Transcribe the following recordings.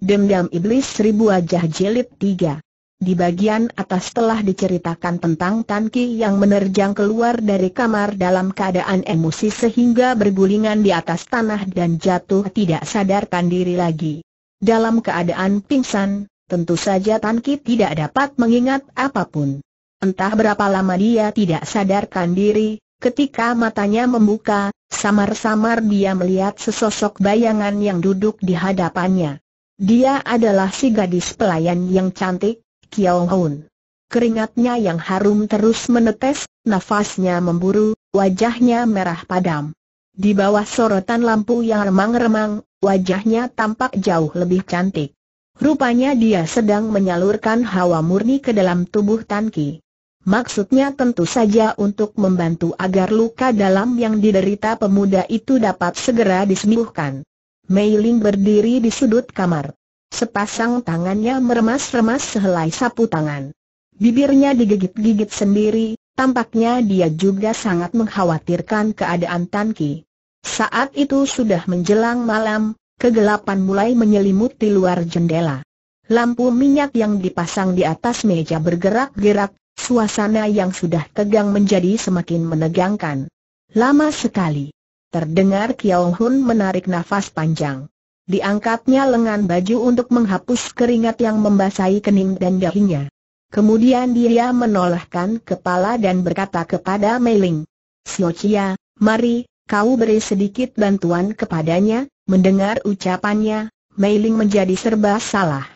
Dendam Iblis Seribu Wajah Jelit 3 Di bagian atas telah diceritakan tentang Tan Ki yang menerjang keluar dari kamar dalam keadaan emosi sehingga bergulingan di atas tanah dan jatuh tidak sadarkan diri lagi. Dalam keadaan pingsan, tentu saja Tan Ki tidak dapat mengingat apapun. Entah berapa lama dia tidak sadarkan diri, ketika matanya membuka, samar-samar dia melihat sesosok bayangan yang duduk di hadapannya. Dia adalah si gadis pelayan yang cantik, Kiao Hoon. Keringatnya yang harum terus menetes, nafasnya memburu, wajahnya merah padam. Di bawah sorotan lampu yang remang-remang, wajahnya tampak jauh lebih cantik. Rupanya dia sedang menyalurkan hawa murni ke dalam tubuh Tan Ki. Maksudnya tentu saja untuk membantu agar luka dalam yang diderita pemuda itu dapat segera disembuhkan. Mei Ling berdiri di sudut kamar. Sepasang tangannya meremas-remas sehelai sapu tangan. Bibirnya digigit-gigit sendiri, tampaknya dia juga sangat mengkhawatirkan keadaan Tan Ki. Saat itu sudah menjelang malam, kegelapan mulai menyelimuti luar jendela. Lampu minyak yang dipasang di atas meja bergerak-gerak, suasana yang sudah tegang menjadi semakin menegangkan. Lama sekali, Terdengar Kiao Hun menarik nafas panjang. Diangkatnya lengan baju untuk menghapus keringat yang membasahi kening dan dahinya. Kemudian dia menolehkan kepala dan berkata kepada Meiling, Chia, mari, kau beri sedikit bantuan kepadanya, mendengar ucapannya, Meiling menjadi serba salah.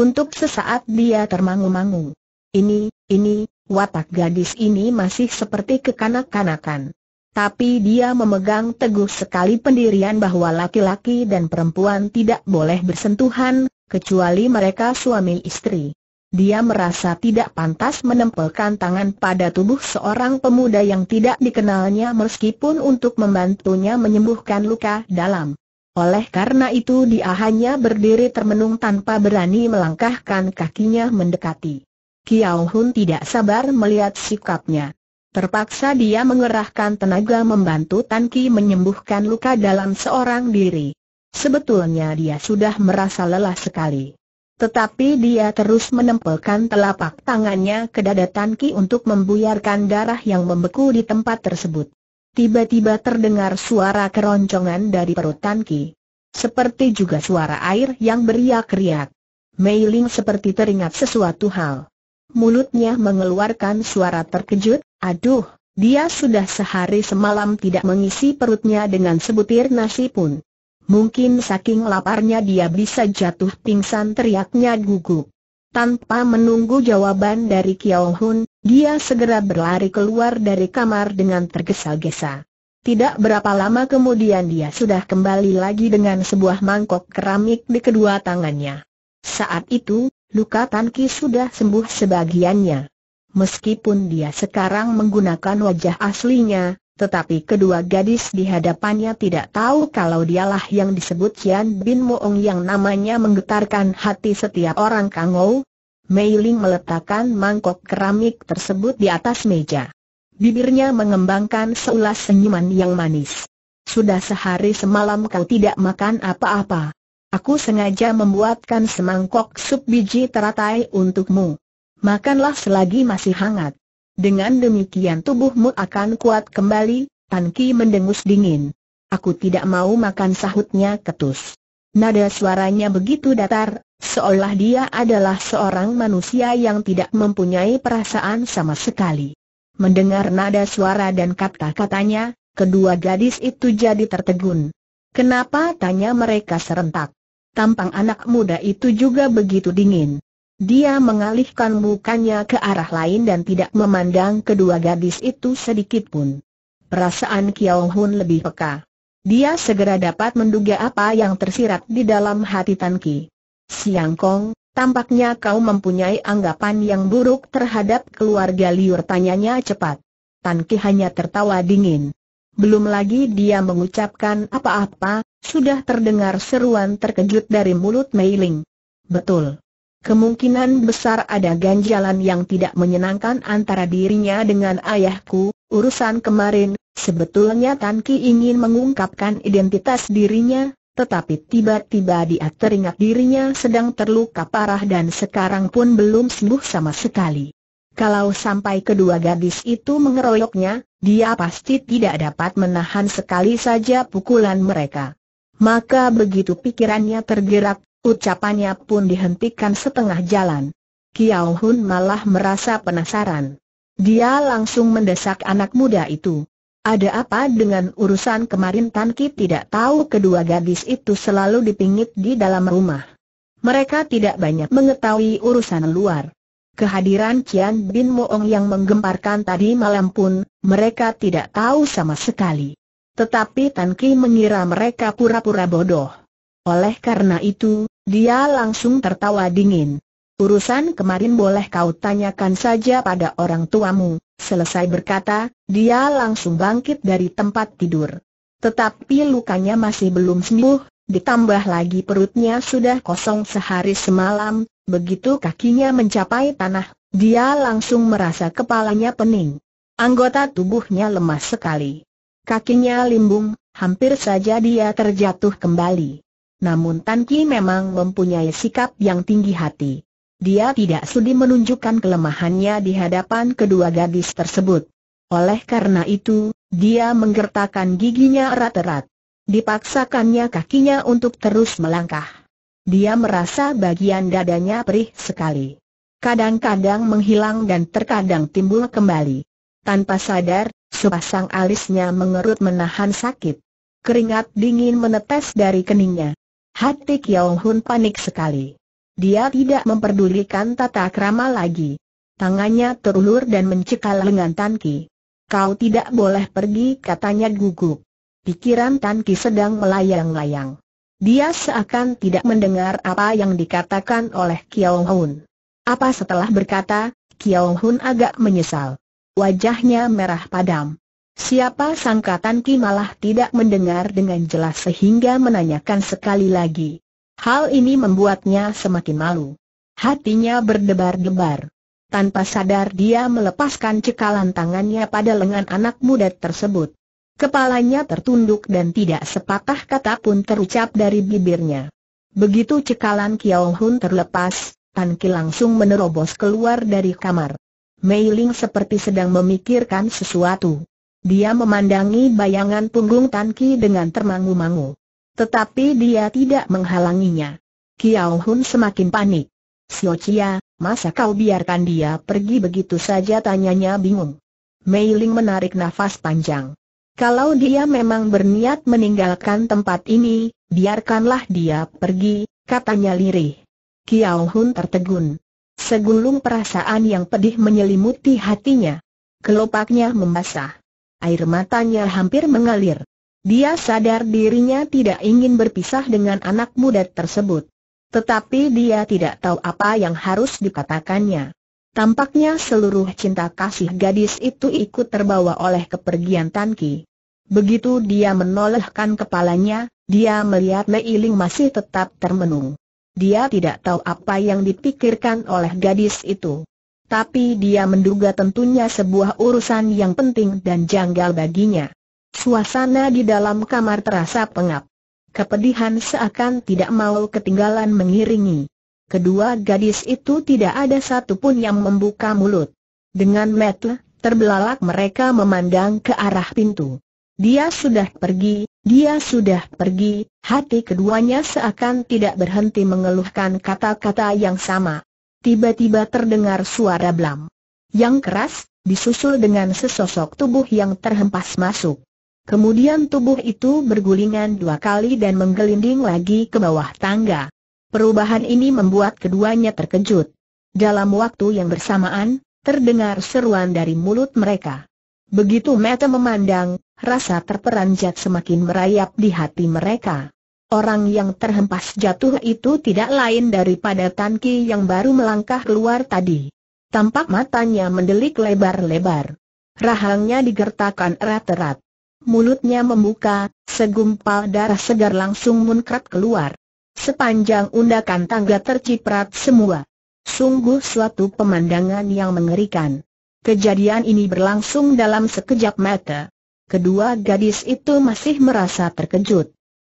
Untuk sesaat dia termangu-mangu. Ini, ini, watak gadis ini masih seperti kekanak-kanakan. Tapi dia memegang teguh sekali pendirian bahwa laki-laki dan perempuan tidak boleh bersentuhan, kecuali mereka suami istri. Dia merasa tidak pantas menempelkan tangan pada tubuh seorang pemuda yang tidak dikenalnya meskipun untuk membantunya menyembuhkan luka dalam. Oleh karena itu dia hanya berdiri termenung tanpa berani melangkahkan kakinya mendekati. Kiao Hun tidak sabar melihat sikapnya. Terpaksa dia mengerahkan tenaga membantu Tan Ki menyembuhkan luka dalam seorang diri. Sebetulnya dia sudah merasa lelah sekali. Tetapi dia terus menempelkan telapak tangannya ke dada Tan Ki untuk membuyarkan darah yang membeku di tempat tersebut. Tiba-tiba terdengar suara keroncongan dari perut Tan Ki. Seperti juga suara air yang beriak-riak. Mei Ling seperti teringat sesuatu hal. Mulutnya mengeluarkan suara terkejut, Aduh, dia sudah sehari semalam tidak mengisi perutnya dengan sebutir nasi pun. Mungkin saking laparnya dia bisa jatuh pingsan teriaknya gugup. Tanpa menunggu jawaban dari Kiao Hun, dia segera berlari keluar dari kamar dengan tergesa-gesa. Tidak berapa lama kemudian dia sudah kembali lagi dengan sebuah mangkok keramik di kedua tangannya. Saat itu, luka Tan Ki sudah sembuh sebagiannya meskipun dia sekarang menggunakan wajah aslinya, tetapi kedua gadis di hadapannya tidak tahu kalau dialah yang disebut Cian Bin Moong yang namanya menggetarkan hati setiap orang Kangou. Mei Ling meletakkan mangkok keramik tersebut di atas meja. Bibirnya mengembangkan seulas senyuman yang manis. Sudah sehari semalam kau tidak makan apa-apa. Aku sengaja membuatkan semangkok sup biji teratai untukmu makanlah selagi masih hangat. Dengan demikian tubuhmu akan kuat kembali, Tan Ki mendengus dingin. Aku tidak mau makan sahutnya ketus. Nada suaranya begitu datar, seolah dia adalah seorang manusia yang tidak mempunyai perasaan sama sekali. Mendengar nada suara dan kata-katanya, kedua gadis itu jadi tertegun. Kenapa tanya mereka serentak? Tampang anak muda itu juga begitu dingin. Dia mengalihkan mukanya ke arah lain dan tidak memandang kedua gadis itu sedikit pun. Perasaan Kiao Hun lebih peka. Dia segera dapat menduga apa yang tersirat di dalam hati Tan Ki. Siang Kong, tampaknya kau mempunyai anggapan yang buruk terhadap keluarga Liur tanyanya cepat. Tan Ki hanya tertawa dingin. Belum lagi dia mengucapkan apa-apa, sudah terdengar seruan terkejut dari mulut Mei Ling. Betul. Kemungkinan besar ada ganjalan yang tidak menyenangkan antara dirinya dengan ayahku, urusan kemarin, sebetulnya Tan Ki ingin mengungkapkan identitas dirinya, tetapi tiba-tiba dia teringat dirinya sedang terluka parah dan sekarang pun belum sembuh sama sekali. Kalau sampai kedua gadis itu mengeroyoknya, dia pasti tidak dapat menahan sekali saja pukulan mereka. Maka begitu pikirannya tergerak, Ucapannya pun dihentikan setengah jalan. Kiao Hun malah merasa penasaran. Dia langsung mendesak anak muda itu. Ada apa dengan urusan kemarin Tan Ki tidak tahu kedua gadis itu selalu dipingit di dalam rumah. Mereka tidak banyak mengetahui urusan luar. Kehadiran Kian Bin Moong yang menggemparkan tadi malam pun, mereka tidak tahu sama sekali. Tetapi Tan Ki mengira mereka pura-pura bodoh. Oleh karena itu, dia langsung tertawa dingin. Urusan kemarin boleh kau tanyakan saja pada orang tuamu. Selesai berkata, dia langsung bangkit dari tempat tidur. Tetapi lukanya masih belum sembuh, ditambah lagi perutnya sudah kosong sehari semalam, begitu kakinya mencapai tanah, dia langsung merasa kepalanya pening. Anggota tubuhnya lemas sekali. Kakinya limbung, hampir saja dia terjatuh kembali. Namun Tan Ki memang mempunyai sikap yang tinggi hati. Dia tidak sudi menunjukkan kelemahannya di hadapan kedua gadis tersebut. Oleh karena itu, dia menggertakkan giginya erat-erat. Dipaksakannya kakinya untuk terus melangkah. Dia merasa bagian dadanya perih sekali. Kadang-kadang menghilang dan terkadang timbul kembali. Tanpa sadar, sepasang alisnya mengerut menahan sakit. Keringat dingin menetes dari keningnya. Hati Kiong Hun panik sekali. Dia tidak memperdulikan tata krama lagi. Tangannya terulur dan mencekal lengan Tan Ki. Kau tidak boleh pergi katanya gugup. Pikiran Tan Ki sedang melayang-layang. Dia seakan tidak mendengar apa yang dikatakan oleh Kiao Hun. Apa setelah berkata, Kiao Hun agak menyesal. Wajahnya merah padam. Siapa sangka Tan Ki malah tidak mendengar dengan jelas sehingga menanyakan sekali lagi. Hal ini membuatnya semakin malu. Hatinya berdebar-debar. Tanpa sadar dia melepaskan cekalan tangannya pada lengan anak muda tersebut. Kepalanya tertunduk dan tidak sepatah kata pun terucap dari bibirnya. Begitu cekalan Kiao Hun terlepas, Tan Ki langsung menerobos keluar dari kamar. Mei Ling seperti sedang memikirkan sesuatu. Dia memandangi bayangan punggung Tan Ki dengan termangu-mangu. Tetapi dia tidak menghalanginya. Kiao Hun semakin panik. Sio Chia, masa kau biarkan dia pergi begitu saja tanyanya bingung. Mei Ling menarik nafas panjang. Kalau dia memang berniat meninggalkan tempat ini, biarkanlah dia pergi, katanya lirih. Kiao Hun tertegun. Segulung perasaan yang pedih menyelimuti hatinya. Kelopaknya membasah air matanya hampir mengalir. Dia sadar dirinya tidak ingin berpisah dengan anak muda tersebut. Tetapi dia tidak tahu apa yang harus dikatakannya. Tampaknya seluruh cinta kasih gadis itu ikut terbawa oleh kepergian Tan Ki. Begitu dia menolehkan kepalanya, dia melihat Ling masih tetap termenung. Dia tidak tahu apa yang dipikirkan oleh gadis itu tapi dia menduga tentunya sebuah urusan yang penting dan janggal baginya. Suasana di dalam kamar terasa pengap. Kepedihan seakan tidak mau ketinggalan mengiringi. Kedua gadis itu tidak ada satupun yang membuka mulut. Dengan metel, terbelalak mereka memandang ke arah pintu. Dia sudah pergi, dia sudah pergi, hati keduanya seakan tidak berhenti mengeluhkan kata-kata yang sama tiba-tiba terdengar suara blam. Yang keras, disusul dengan sesosok tubuh yang terhempas masuk. Kemudian tubuh itu bergulingan dua kali dan menggelinding lagi ke bawah tangga. Perubahan ini membuat keduanya terkejut. Dalam waktu yang bersamaan, terdengar seruan dari mulut mereka. Begitu mata memandang, rasa terperanjat semakin merayap di hati mereka. Orang yang terhempas jatuh itu tidak lain daripada Tan Ki yang baru melangkah keluar tadi. Tampak matanya mendelik lebar-lebar. Rahangnya digertakkan erat-erat. Mulutnya membuka, segumpal darah segar langsung munkrat keluar. Sepanjang undakan tangga terciprat semua. Sungguh suatu pemandangan yang mengerikan. Kejadian ini berlangsung dalam sekejap mata. Kedua gadis itu masih merasa terkejut.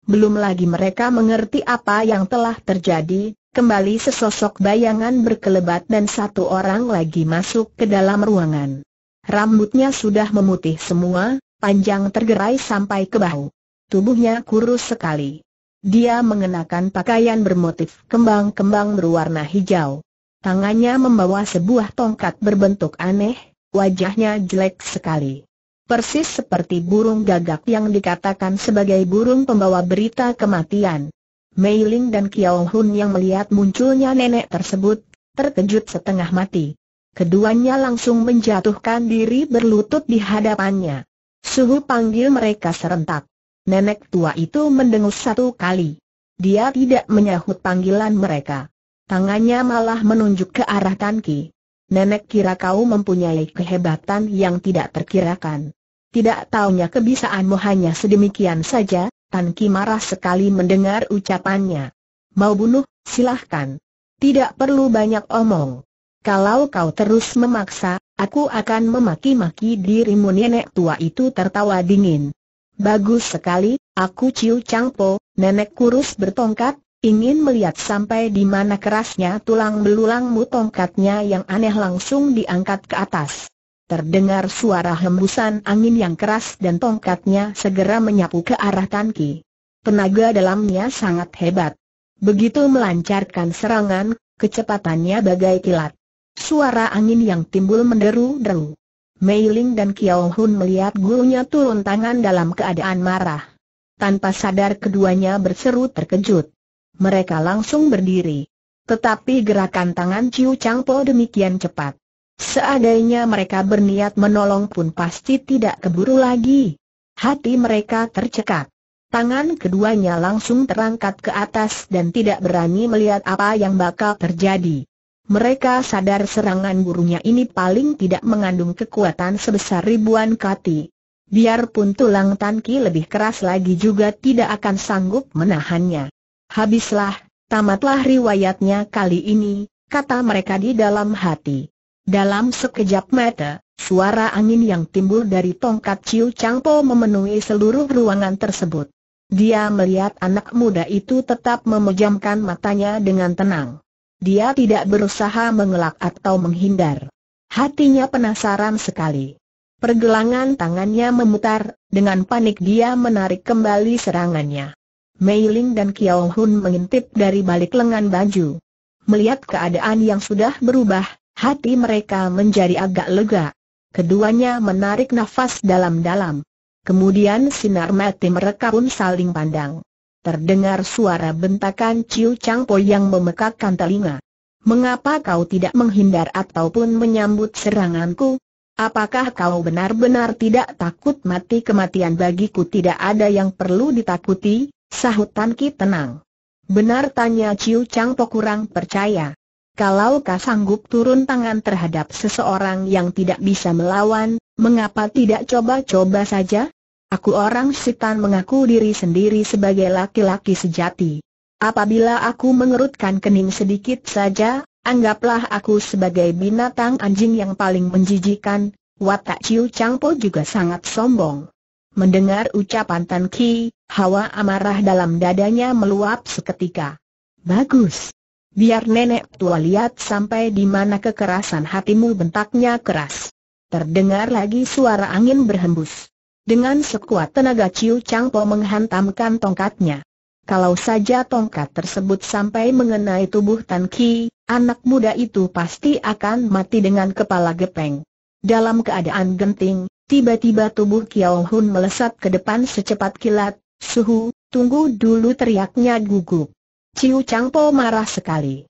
Belum lagi mereka mengerti apa yang telah terjadi, kembali sesosok bayangan berkelebat dan satu orang lagi masuk ke dalam ruangan. Rambutnya sudah memutih semua, panjang tergerai sampai ke bahu. Tubuhnya kurus sekali. Dia mengenakan pakaian bermotif kembang-kembang berwarna hijau. Tangannya membawa sebuah tongkat berbentuk aneh, wajahnya jelek sekali persis seperti burung gagak yang dikatakan sebagai burung pembawa berita kematian. Mei Ling dan Kiao Hun yang melihat munculnya nenek tersebut, terkejut setengah mati. Keduanya langsung menjatuhkan diri berlutut di hadapannya. Suhu panggil mereka serentak. Nenek tua itu mendengus satu kali. Dia tidak menyahut panggilan mereka. Tangannya malah menunjuk ke arah Tan Ki. Nenek kira kau mempunyai kehebatan yang tidak terkirakan. Tidak taunya kebisaanmu hanya sedemikian saja, Tan Ki marah sekali mendengar ucapannya. Mau bunuh, silahkan. Tidak perlu banyak omong. Kalau kau terus memaksa, aku akan memaki-maki dirimu nenek tua itu tertawa dingin. Bagus sekali, aku Ciu Changpo, nenek kurus bertongkat, Ingin melihat sampai di mana kerasnya tulang belulangmu tongkatnya yang aneh langsung diangkat ke atas. Terdengar suara hembusan angin yang keras dan tongkatnya segera menyapu ke arah Tan Tenaga dalamnya sangat hebat. Begitu melancarkan serangan, kecepatannya bagai kilat. Suara angin yang timbul menderu-deru. Mei Ling dan Kiao Hun melihat gurunya turun tangan dalam keadaan marah. Tanpa sadar keduanya berseru terkejut mereka langsung berdiri. Tetapi gerakan tangan Ciu Changpo demikian cepat. Seandainya mereka berniat menolong pun pasti tidak keburu lagi. Hati mereka tercekat. Tangan keduanya langsung terangkat ke atas dan tidak berani melihat apa yang bakal terjadi. Mereka sadar serangan gurunya ini paling tidak mengandung kekuatan sebesar ribuan kati. Biarpun tulang tanki lebih keras lagi juga tidak akan sanggup menahannya. Habislah, tamatlah riwayatnya kali ini, kata mereka di dalam hati. Dalam sekejap mata, suara angin yang timbul dari tongkat Ciu Changpo memenuhi seluruh ruangan tersebut. Dia melihat anak muda itu tetap memejamkan matanya dengan tenang. Dia tidak berusaha mengelak atau menghindar. Hatinya penasaran sekali. Pergelangan tangannya memutar, dengan panik dia menarik kembali serangannya. Mei Ling dan Kiao Hun mengintip dari balik lengan baju. Melihat keadaan yang sudah berubah, hati mereka menjadi agak lega. Keduanya menarik nafas dalam-dalam. Kemudian sinar mati mereka pun saling pandang. Terdengar suara bentakan Ciu Changpo yang memekakkan telinga. Mengapa kau tidak menghindar ataupun menyambut seranganku? Apakah kau benar-benar tidak takut mati kematian bagiku tidak ada yang perlu ditakuti? Sahut Tan Ki tenang. Benar tanya Ciu Chang Po kurang percaya. Kalau kau sanggup turun tangan terhadap seseorang yang tidak bisa melawan, mengapa tidak coba-coba saja? Aku orang setan mengaku diri sendiri sebagai laki-laki sejati. Apabila aku mengerutkan kening sedikit saja, anggaplah aku sebagai binatang anjing yang paling menjijikan, Watak Ciu Chang Po juga sangat sombong. Mendengar ucapan Tan Ki, hawa amarah dalam dadanya meluap seketika. Bagus. Biar nenek tua lihat sampai di mana kekerasan hatimu bentaknya keras. Terdengar lagi suara angin berhembus. Dengan sekuat tenaga Ciu Po menghantamkan tongkatnya. Kalau saja tongkat tersebut sampai mengenai tubuh Tan Ki, anak muda itu pasti akan mati dengan kepala gepeng. Dalam keadaan genting, Tiba-tiba tubuh Kiao Hun melesat ke depan secepat kilat, Suhu, tunggu dulu teriaknya gugup. Ciu Po marah sekali.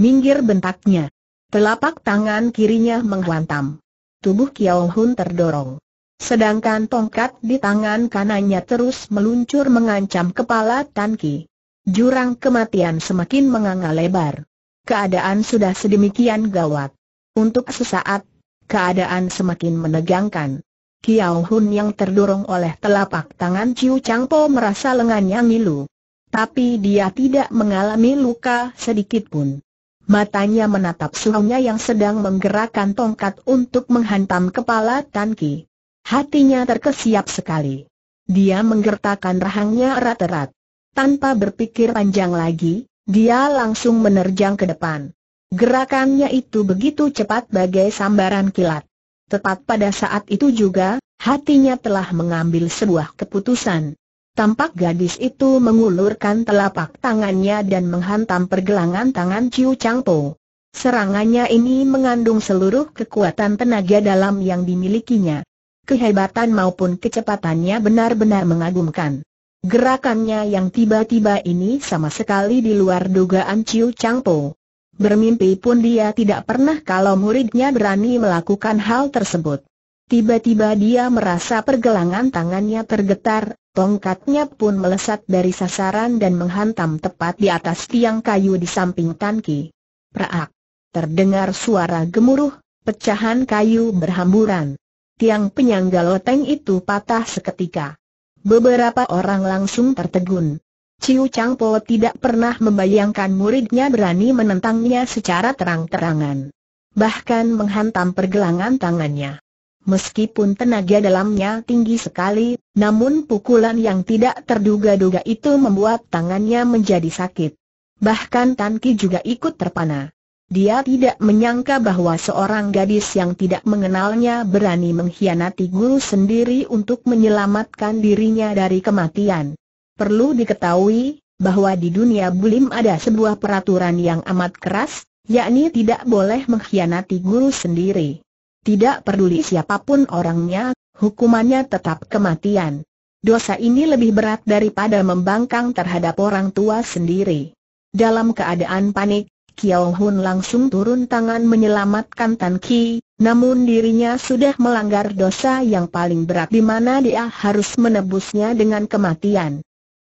Minggir bentaknya. Telapak tangan kirinya menghantam. Tubuh Kiao Hun terdorong. Sedangkan tongkat di tangan kanannya terus meluncur mengancam kepala Tan Ki. Jurang kematian semakin menganga lebar. Keadaan sudah sedemikian gawat. Untuk sesaat, keadaan semakin menegangkan. Kiao Hun yang terdorong oleh telapak tangan Ciu Changpo merasa lengannya ngilu. Tapi dia tidak mengalami luka sedikit pun. Matanya menatap suhunya yang sedang menggerakkan tongkat untuk menghantam kepala Tan Ki. Hatinya terkesiap sekali. Dia menggertakkan rahangnya erat-erat. Tanpa berpikir panjang lagi, dia langsung menerjang ke depan. Gerakannya itu begitu cepat bagai sambaran kilat. Tepat pada saat itu juga, hatinya telah mengambil sebuah keputusan. Tampak gadis itu mengulurkan telapak tangannya dan menghantam pergelangan tangan Ciu Po. Serangannya ini mengandung seluruh kekuatan tenaga dalam yang dimilikinya. Kehebatan maupun kecepatannya benar-benar mengagumkan. Gerakannya yang tiba-tiba ini sama sekali di luar dugaan Ciu Po. Bermimpi pun dia tidak pernah kalau muridnya berani melakukan hal tersebut. Tiba-tiba dia merasa pergelangan tangannya tergetar, tongkatnya pun melesat dari sasaran dan menghantam tepat di atas tiang kayu di samping tangki. Praak! Terdengar suara gemuruh, pecahan kayu berhamburan. Tiang penyangga loteng itu patah seketika. Beberapa orang langsung tertegun. Ciu Chang Changpo tidak pernah membayangkan muridnya berani menentangnya secara terang-terangan. Bahkan menghantam pergelangan tangannya. Meskipun tenaga dalamnya tinggi sekali, namun pukulan yang tidak terduga-duga itu membuat tangannya menjadi sakit. Bahkan Tan Ki juga ikut terpana. Dia tidak menyangka bahwa seorang gadis yang tidak mengenalnya berani mengkhianati guru sendiri untuk menyelamatkan dirinya dari kematian. Perlu diketahui, bahwa di dunia bulim ada sebuah peraturan yang amat keras, yakni tidak boleh mengkhianati guru sendiri. Tidak peduli siapapun orangnya, hukumannya tetap kematian. Dosa ini lebih berat daripada membangkang terhadap orang tua sendiri. Dalam keadaan panik, Kiao Hun langsung turun tangan menyelamatkan Tan Ki, namun dirinya sudah melanggar dosa yang paling berat di mana dia harus menebusnya dengan kematian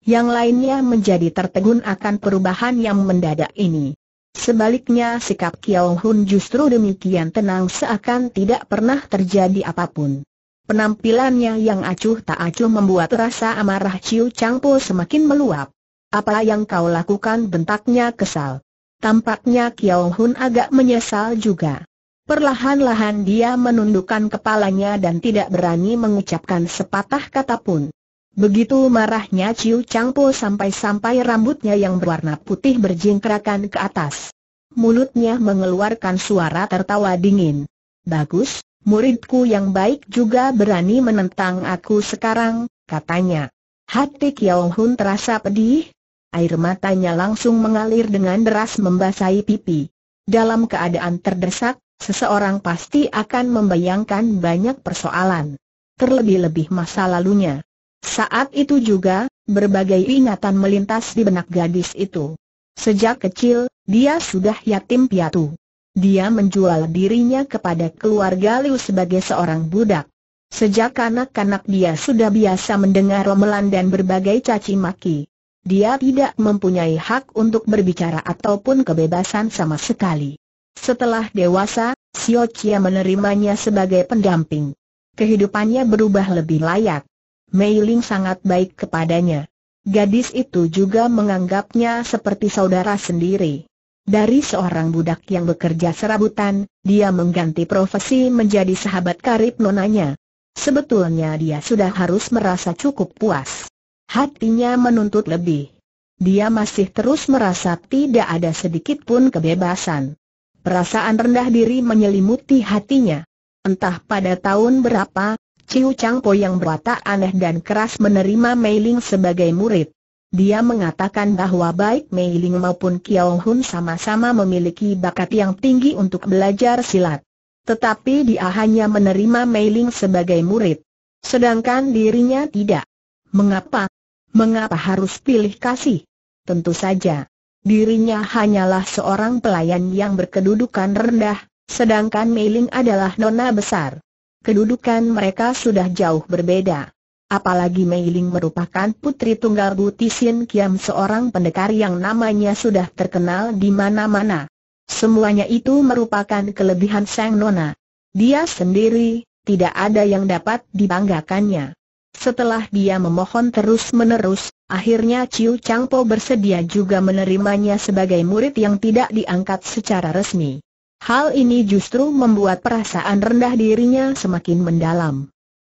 yang lainnya menjadi tertegun akan perubahan yang mendadak ini. Sebaliknya sikap Kiao Hun justru demikian tenang seakan tidak pernah terjadi apapun. Penampilannya yang acuh tak acuh membuat rasa amarah Chiu Changpo semakin meluap. Apa yang kau lakukan bentaknya kesal. Tampaknya Kiao Hun agak menyesal juga. Perlahan-lahan dia menundukkan kepalanya dan tidak berani mengucapkan sepatah kata pun. Begitu marahnya Ciu Changpo sampai-sampai rambutnya yang berwarna putih berjingkrakan ke atas. Mulutnya mengeluarkan suara tertawa dingin. Bagus, muridku yang baik juga berani menentang aku sekarang, katanya. Hati Kiao Hun terasa pedih. Air matanya langsung mengalir dengan deras membasahi pipi. Dalam keadaan terdesak, seseorang pasti akan membayangkan banyak persoalan. Terlebih-lebih masa lalunya. Saat itu juga, berbagai ingatan melintas di benak gadis itu. Sejak kecil, dia sudah yatim piatu. Dia menjual dirinya kepada keluarga Liu sebagai seorang budak. Sejak kanak-kanak dia sudah biasa mendengar romelan dan berbagai caci maki. Dia tidak mempunyai hak untuk berbicara ataupun kebebasan sama sekali. Setelah dewasa, Xiao Chia menerimanya sebagai pendamping. Kehidupannya berubah lebih layak. Mei Ling sangat baik kepadanya. Gadis itu juga menganggapnya seperti saudara sendiri. Dari seorang budak yang bekerja serabutan, dia mengganti profesi menjadi sahabat karib nonanya. Sebetulnya dia sudah harus merasa cukup puas. Hatinya menuntut lebih. Dia masih terus merasa tidak ada sedikit pun kebebasan. Perasaan rendah diri menyelimuti hatinya. Entah pada tahun berapa, Ciu Changpo yang berwatak aneh dan keras menerima Mei Ling sebagai murid. Dia mengatakan bahwa baik Mei Ling maupun Kiao Hun sama-sama memiliki bakat yang tinggi untuk belajar silat. Tetapi dia hanya menerima Mei Ling sebagai murid. Sedangkan dirinya tidak. Mengapa? Mengapa harus pilih kasih? Tentu saja. Dirinya hanyalah seorang pelayan yang berkedudukan rendah, sedangkan Mei Ling adalah nona besar kedudukan mereka sudah jauh berbeda. Apalagi Mei Ling merupakan putri tunggal Butisin Tisin Kiam seorang pendekar yang namanya sudah terkenal di mana-mana. Semuanya itu merupakan kelebihan Sang Nona. Dia sendiri, tidak ada yang dapat dibanggakannya. Setelah dia memohon terus-menerus, akhirnya Ciu Changpo bersedia juga menerimanya sebagai murid yang tidak diangkat secara resmi. Hal ini justru membuat perasaan rendah dirinya semakin mendalam.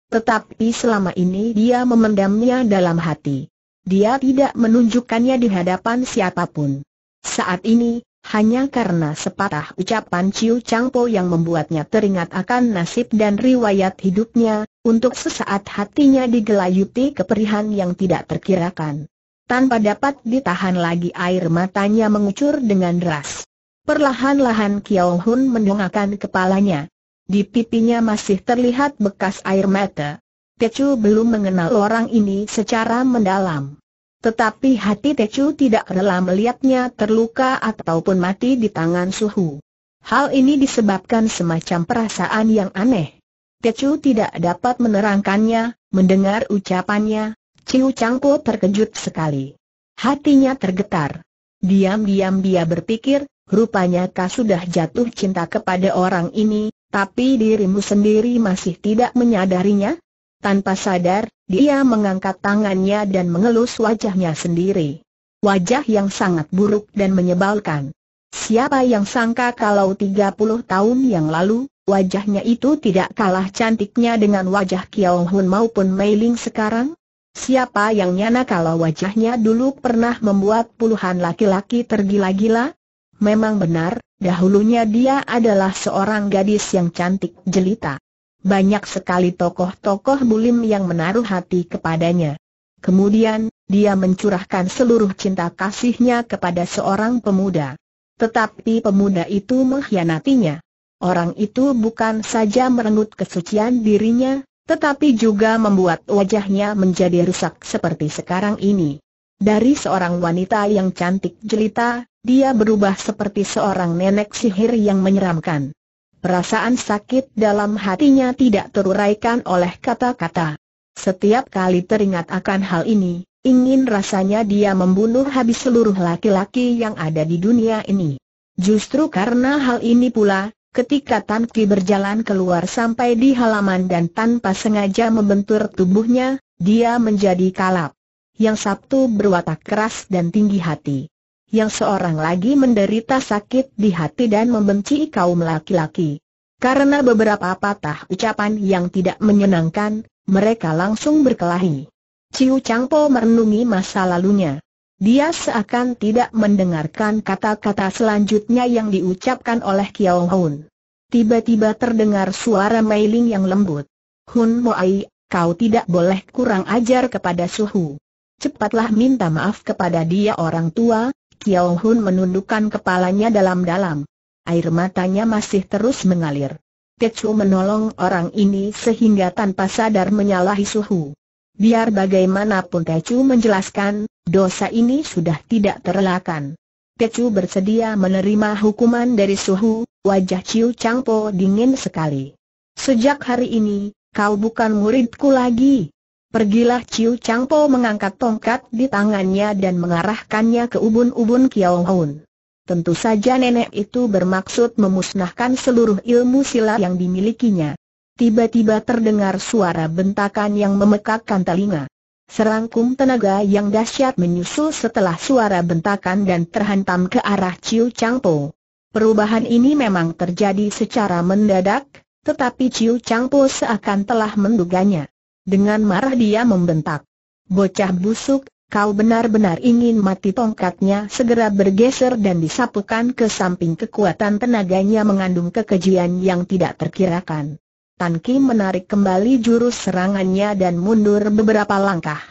Tetapi selama ini dia memendamnya dalam hati. Dia tidak menunjukkannya di hadapan siapapun. Saat ini, hanya karena sepatah ucapan Ciu Changpo yang membuatnya teringat akan nasib dan riwayat hidupnya, untuk sesaat hatinya digelayuti keperihan yang tidak terkirakan. Tanpa dapat ditahan lagi air matanya mengucur dengan deras. Perlahan-lahan Kiao Hun mendongakkan kepalanya. Di pipinya masih terlihat bekas air mata. Tecu belum mengenal orang ini secara mendalam. Tetapi hati Tecu tidak rela melihatnya terluka ataupun mati di tangan Suhu. Hal ini disebabkan semacam perasaan yang aneh. Tecu tidak dapat menerangkannya, mendengar ucapannya, Ciu Changpo terkejut sekali. Hatinya tergetar. Diam-diam dia berpikir, Rupanya kau sudah jatuh cinta kepada orang ini, tapi dirimu sendiri masih tidak menyadarinya? Tanpa sadar, dia mengangkat tangannya dan mengelus wajahnya sendiri. Wajah yang sangat buruk dan menyebalkan. Siapa yang sangka kalau 30 tahun yang lalu, wajahnya itu tidak kalah cantiknya dengan wajah Kiao Hun maupun Mei Ling sekarang? Siapa yang nyana kalau wajahnya dulu pernah membuat puluhan laki-laki tergila-gila? Memang benar, dahulunya dia adalah seorang gadis yang cantik jelita. Banyak sekali tokoh-tokoh bulim yang menaruh hati kepadanya. Kemudian, dia mencurahkan seluruh cinta kasihnya kepada seorang pemuda. Tetapi pemuda itu mengkhianatinya. Orang itu bukan saja merenggut kesucian dirinya, tetapi juga membuat wajahnya menjadi rusak seperti sekarang ini. Dari seorang wanita yang cantik jelita, dia berubah seperti seorang nenek sihir yang menyeramkan. Perasaan sakit dalam hatinya tidak teruraikan oleh kata-kata. Setiap kali teringat akan hal ini, ingin rasanya dia membunuh habis seluruh laki-laki yang ada di dunia ini. Justru karena hal ini pula, Ketika Tan Ki berjalan keluar sampai di halaman dan tanpa sengaja membentur tubuhnya, dia menjadi kalap yang Sabtu berwatak keras dan tinggi hati. Yang seorang lagi menderita sakit di hati dan membenci kaum laki-laki. Karena beberapa patah ucapan yang tidak menyenangkan, mereka langsung berkelahi. Ciu Changpo merenungi masa lalunya. Dia seakan tidak mendengarkan kata-kata selanjutnya yang diucapkan oleh Kiao Hun. Tiba-tiba terdengar suara Mei Ling yang lembut. Hun Moai, kau tidak boleh kurang ajar kepada Suhu cepatlah minta maaf kepada dia orang tua, Kiao Hun menundukkan kepalanya dalam-dalam. Air matanya masih terus mengalir. Tecu menolong orang ini sehingga tanpa sadar menyalahi suhu. Biar bagaimanapun Tecu menjelaskan, dosa ini sudah tidak terelakkan. Tecu bersedia menerima hukuman dari suhu, wajah Ciu Changpo dingin sekali. Sejak hari ini, kau bukan muridku lagi. Pergilah Ciu Changpo mengangkat tongkat di tangannya dan mengarahkannya ke ubun-ubun Kiao Hun. Tentu saja nenek itu bermaksud memusnahkan seluruh ilmu silat yang dimilikinya. Tiba-tiba terdengar suara bentakan yang memekakkan telinga. Serangkum tenaga yang dahsyat menyusul setelah suara bentakan dan terhantam ke arah Ciu Changpo. Perubahan ini memang terjadi secara mendadak, tetapi Ciu Changpo seakan telah menduganya. Dengan marah dia membentak. Bocah busuk, kau benar-benar ingin mati tongkatnya segera bergeser dan disapukan ke samping kekuatan tenaganya mengandung kekejian yang tidak terkirakan. Tan Kim menarik kembali jurus serangannya dan mundur beberapa langkah.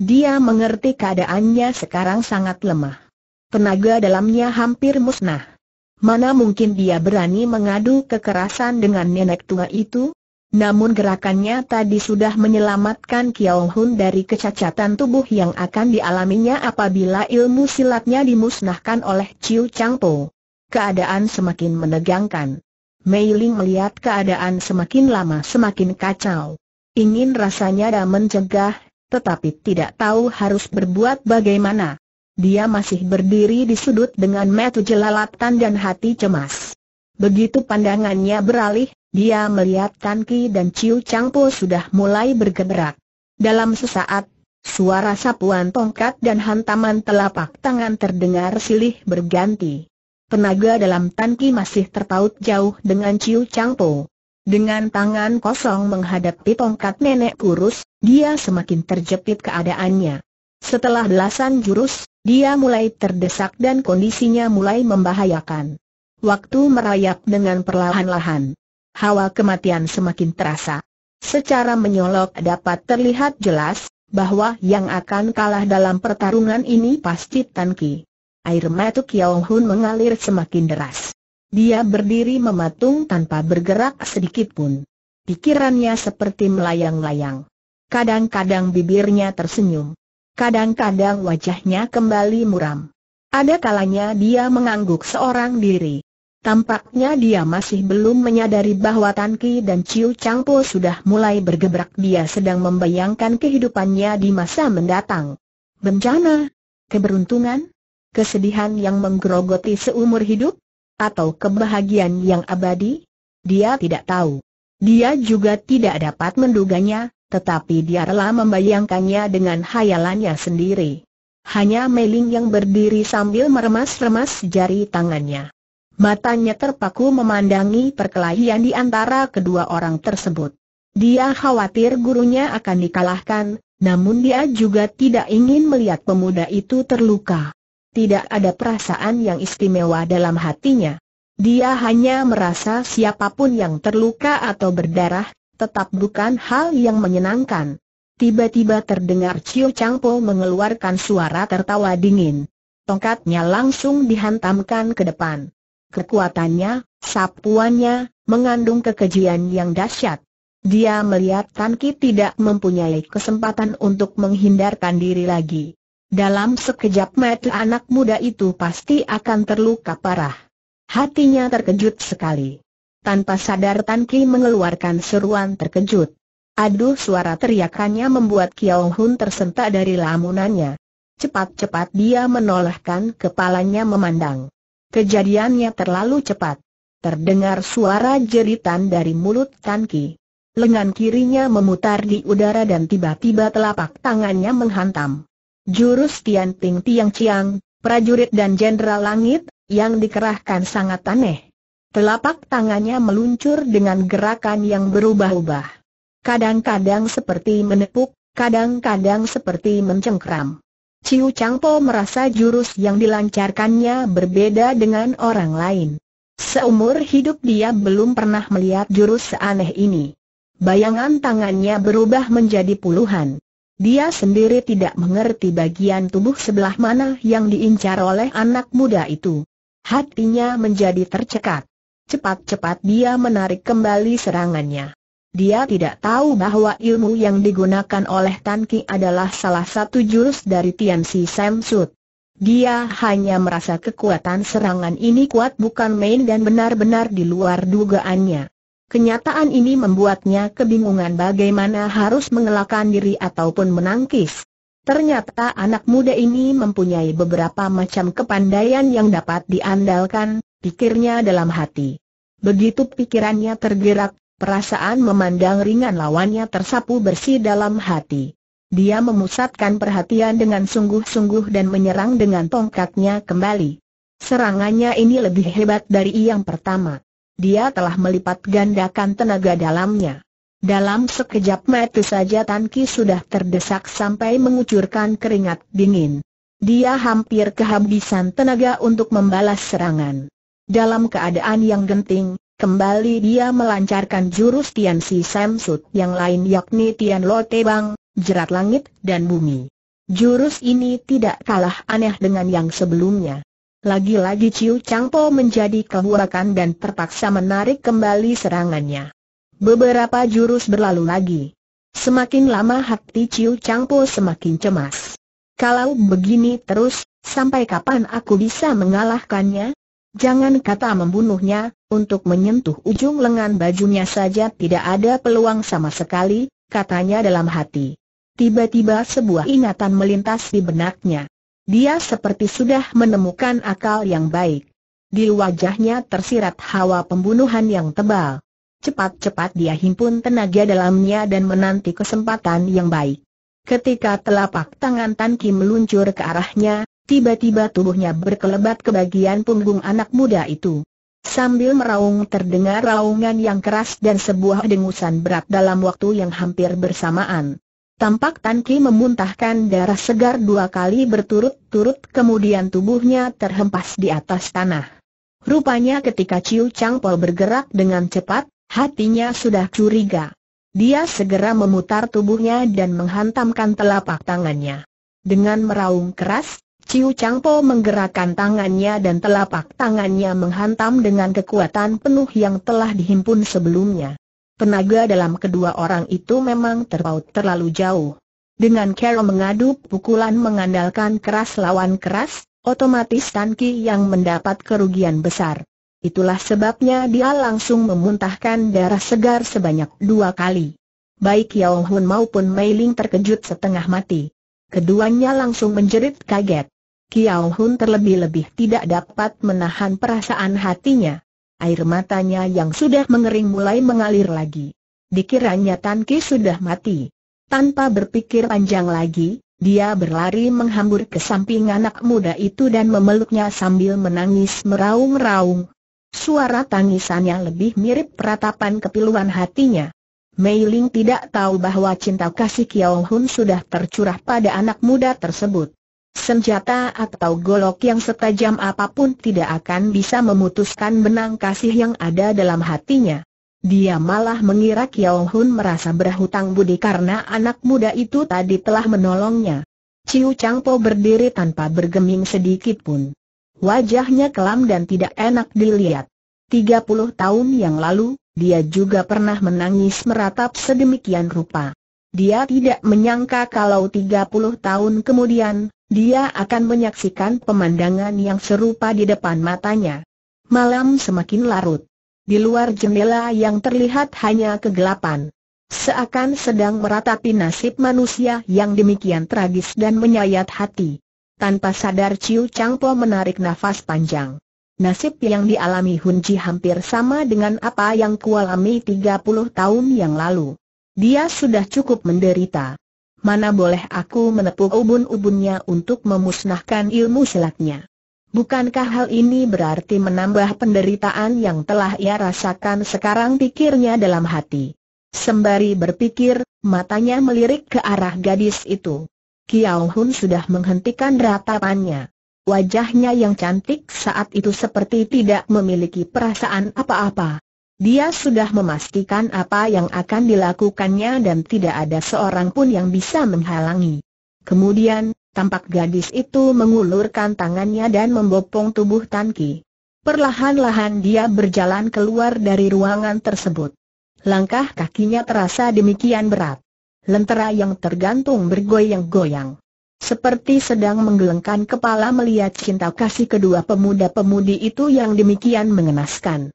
Dia mengerti keadaannya sekarang sangat lemah. Tenaga dalamnya hampir musnah. Mana mungkin dia berani mengadu kekerasan dengan nenek tua itu? Namun gerakannya tadi sudah menyelamatkan Kiao Hun dari kecacatan tubuh yang akan dialaminya apabila ilmu silatnya dimusnahkan oleh Chiu Chang Po. Keadaan semakin menegangkan. Mei Ling melihat keadaan semakin lama semakin kacau. Ingin rasanya dah mencegah, tetapi tidak tahu harus berbuat bagaimana. Dia masih berdiri di sudut dengan metu jelalatan dan hati cemas. Begitu pandangannya beralih, dia melihat Tan Ki dan Ciu Chang Po sudah mulai bergerak. Dalam sesaat, suara sapuan tongkat dan hantaman telapak tangan terdengar silih berganti. Tenaga dalam Tan Ki masih terpaut jauh dengan Ciu Chang Po. Dengan tangan kosong menghadapi tongkat nenek kurus, dia semakin terjepit keadaannya. Setelah belasan jurus, dia mulai terdesak dan kondisinya mulai membahayakan. Waktu merayap dengan perlahan-lahan hawa kematian semakin terasa. Secara menyolok dapat terlihat jelas, bahwa yang akan kalah dalam pertarungan ini pasti Tan Ki. Air mata Kiao Hun mengalir semakin deras. Dia berdiri mematung tanpa bergerak sedikit pun. Pikirannya seperti melayang-layang. Kadang-kadang bibirnya tersenyum. Kadang-kadang wajahnya kembali muram. Ada kalanya dia mengangguk seorang diri. Tampaknya dia masih belum menyadari bahwa Tan Ki dan Chiu Chang Po sudah mulai bergebrak dia sedang membayangkan kehidupannya di masa mendatang. Bencana, keberuntungan, kesedihan yang menggerogoti seumur hidup, atau kebahagiaan yang abadi? Dia tidak tahu. Dia juga tidak dapat menduganya, tetapi dia rela membayangkannya dengan hayalannya sendiri. Hanya Meiling yang berdiri sambil meremas-remas jari tangannya. Matanya terpaku memandangi perkelahian di antara kedua orang tersebut. Dia khawatir gurunya akan dikalahkan, namun dia juga tidak ingin melihat pemuda itu terluka. Tidak ada perasaan yang istimewa dalam hatinya. Dia hanya merasa siapapun yang terluka atau berdarah, tetap bukan hal yang menyenangkan. Tiba-tiba terdengar Cio Changpo mengeluarkan suara tertawa dingin. Tongkatnya langsung dihantamkan ke depan kekuatannya, sapuannya, mengandung kekejian yang dahsyat. Dia melihat Tan Ki tidak mempunyai kesempatan untuk menghindarkan diri lagi. Dalam sekejap mata anak muda itu pasti akan terluka parah. Hatinya terkejut sekali. Tanpa sadar Tan Ki mengeluarkan seruan terkejut. Aduh suara teriakannya membuat Kiao Hun tersentak dari lamunannya. Cepat-cepat dia menolehkan kepalanya memandang. Kejadiannya terlalu cepat. Terdengar suara jeritan dari mulut Tan Ki. Lengan kirinya memutar di udara dan tiba-tiba telapak tangannya menghantam. Jurus Tian Ting Tiang Chiang, prajurit dan jenderal langit, yang dikerahkan sangat aneh. Telapak tangannya meluncur dengan gerakan yang berubah-ubah. Kadang-kadang seperti menepuk, kadang-kadang seperti mencengkram. Ciu Changpo merasa jurus yang dilancarkannya berbeda dengan orang lain. Seumur hidup dia belum pernah melihat jurus seaneh ini. Bayangan tangannya berubah menjadi puluhan. Dia sendiri tidak mengerti bagian tubuh sebelah mana yang diincar oleh anak muda itu. Hatinya menjadi tercekat. Cepat-cepat dia menarik kembali serangannya. Dia tidak tahu bahwa ilmu yang digunakan oleh Tan Ki adalah salah satu jurus dari Tian Si Sam Sud. Dia hanya merasa kekuatan serangan ini kuat bukan main dan benar-benar di luar dugaannya. Kenyataan ini membuatnya kebingungan bagaimana harus mengelakkan diri ataupun menangkis. Ternyata anak muda ini mempunyai beberapa macam kepandaian yang dapat diandalkan, pikirnya dalam hati. Begitu pikirannya tergerak, Perasaan memandang ringan lawannya tersapu bersih dalam hati. Dia memusatkan perhatian dengan sungguh-sungguh dan menyerang dengan tongkatnya kembali. Serangannya ini lebih hebat dari yang pertama. Dia telah melipat gandakan tenaga dalamnya. Dalam sekejap mata saja Tan Ki sudah terdesak sampai mengucurkan keringat dingin. Dia hampir kehabisan tenaga untuk membalas serangan. Dalam keadaan yang genting, Kembali dia melancarkan jurus Tian Si Sam Sut yang lain yakni Tian Lo Te Jerat Langit dan Bumi. Jurus ini tidak kalah aneh dengan yang sebelumnya. Lagi-lagi Ciu Changpo menjadi kehurakan dan terpaksa menarik kembali serangannya. Beberapa jurus berlalu lagi. Semakin lama hati Ciu Changpo semakin cemas. Kalau begini terus, sampai kapan aku bisa mengalahkannya? Jangan kata membunuhnya, untuk menyentuh ujung lengan bajunya saja tidak ada peluang sama sekali, katanya dalam hati. Tiba-tiba sebuah ingatan melintas di benaknya. Dia seperti sudah menemukan akal yang baik. Di wajahnya tersirat hawa pembunuhan yang tebal. Cepat-cepat dia himpun tenaga dalamnya dan menanti kesempatan yang baik. Ketika telapak tangan Tan Kim meluncur ke arahnya, Tiba-tiba tubuhnya berkelebat ke bagian punggung anak muda itu. Sambil meraung terdengar raungan yang keras dan sebuah dengusan berat dalam waktu yang hampir bersamaan. Tampak Tan Ki memuntahkan darah segar dua kali berturut-turut kemudian tubuhnya terhempas di atas tanah. Rupanya ketika Ciu Chang Pol bergerak dengan cepat, hatinya sudah curiga. Dia segera memutar tubuhnya dan menghantamkan telapak tangannya. Dengan meraung keras, Ciu Changpo menggerakkan tangannya dan telapak tangannya menghantam dengan kekuatan penuh yang telah dihimpun sebelumnya. Tenaga dalam kedua orang itu memang terpaut terlalu jauh. Dengan cara mengadu pukulan mengandalkan keras lawan keras, otomatis Tanki yang mendapat kerugian besar. Itulah sebabnya dia langsung memuntahkan darah segar sebanyak dua kali. Baik Yao Hun maupun Mei Ling terkejut setengah mati. Keduanya langsung menjerit kaget. Kiao Hun terlebih-lebih tidak dapat menahan perasaan hatinya. Air matanya yang sudah mengering mulai mengalir lagi. Dikiranya Tan Ki sudah mati. Tanpa berpikir panjang lagi, dia berlari menghambur ke samping anak muda itu dan memeluknya sambil menangis meraung-raung. Suara tangisannya lebih mirip peratapan kepiluan hatinya. Mei Ling tidak tahu bahwa cinta kasih Kiao Hun sudah tercurah pada anak muda tersebut. Senjata atau golok yang setajam apapun tidak akan bisa memutuskan benang kasih yang ada dalam hatinya. Dia malah mengira Kiao Hun merasa berhutang budi karena anak muda itu tadi telah menolongnya. Ciu Po berdiri tanpa bergeming sedikit pun. Wajahnya kelam dan tidak enak dilihat. 30 tahun yang lalu, dia juga pernah menangis meratap sedemikian rupa. Dia tidak menyangka kalau 30 tahun kemudian, dia akan menyaksikan pemandangan yang serupa di depan matanya. Malam semakin larut. Di luar jendela yang terlihat hanya kegelapan. Seakan sedang meratapi nasib manusia yang demikian tragis dan menyayat hati. Tanpa sadar Ciu Changpo menarik nafas panjang. Nasib yang dialami Hun Ji hampir sama dengan apa yang kualami 30 tahun yang lalu. Dia sudah cukup menderita mana boleh aku menepuk ubun-ubunnya untuk memusnahkan ilmu silatnya. Bukankah hal ini berarti menambah penderitaan yang telah ia rasakan sekarang pikirnya dalam hati. Sembari berpikir, matanya melirik ke arah gadis itu. Kiao Hun sudah menghentikan ratapannya. Wajahnya yang cantik saat itu seperti tidak memiliki perasaan apa-apa. Dia sudah memastikan apa yang akan dilakukannya dan tidak ada seorang pun yang bisa menghalangi. Kemudian, tampak gadis itu mengulurkan tangannya dan membopong tubuh Tan Perlahan-lahan dia berjalan keluar dari ruangan tersebut. Langkah kakinya terasa demikian berat. Lentera yang tergantung bergoyang-goyang. Seperti sedang menggelengkan kepala melihat cinta kasih kedua pemuda-pemudi itu yang demikian mengenaskan.